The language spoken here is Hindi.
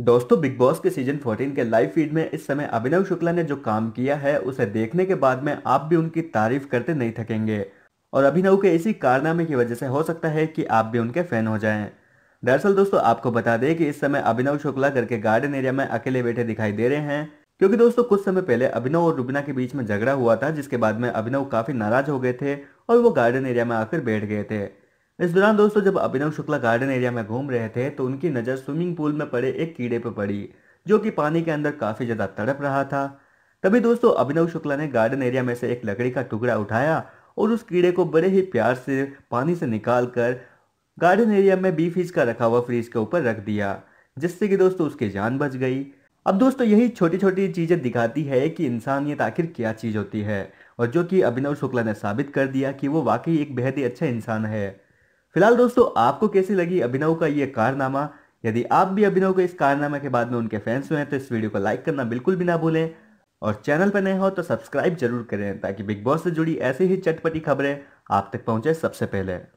दोस्तों बिग बॉस के सीजन 14 के लाइव फीड में इस समय अभिनव शुक्ला ने जो काम किया है उसे देखने के बाद में आप भी उनकी तारीफ करते नहीं थकेंगे और अभिनव के इसी कारनामे की वजह से हो सकता है कि आप भी उनके फैन हो जाएं। दरअसल दोस्तों आपको बता दें कि इस समय अभिनव शुक्ला करके गार्डन एरिया में अकेले बैठे दिखाई दे रहे हैं क्योंकि दोस्तों कुछ समय पहले अभिनव और रुबिना के बीच में झगड़ा हुआ था जिसके बाद में अभिनव काफी नाराज हो गए थे और वो गार्डन एरिया में आकर बैठ गए थे इस दौरान दोस्तों जब अभिनव शुक्ला गार्डन एरिया में घूम रहे थे तो उनकी नज़र स्विमिंग पूल में पड़े एक कीड़े पर पड़ी जो कि पानी के अंदर काफ़ी ज़्यादा तड़प रहा था तभी दोस्तों अभिनव शुक्ला ने गार्डन एरिया में से एक लकड़ी का टुकड़ा उठाया और उस कीड़े को बड़े ही प्यार से पानी से निकाल कर गार्डन एरिया में बी फ्रिज का रखा हुआ फ्रिज के ऊपर रख दिया जिससे कि दोस्तों उसकी जान बच गई अब दोस्तों यही छोटी छोटी चीज़ें दिखाती है कि इंसानियत आखिर क्या चीज़ होती है और जो कि अभिनव शुक्ला ने साबित कर दिया कि वो वाकई एक बेहद ही अच्छा इंसान है फिलहाल दोस्तों आपको कैसी लगी अभिनव का ये कारनामा यदि आप भी अभिनव के इस कारनामा के बाद में उनके फैंस हुए हैं तो इस वीडियो को लाइक करना बिल्कुल भी ना भूलें और चैनल पर नए हो तो सब्सक्राइब जरूर करें ताकि बिग बॉस से जुड़ी ऐसी ही चटपटी खबरें आप तक पहुंचे सबसे पहले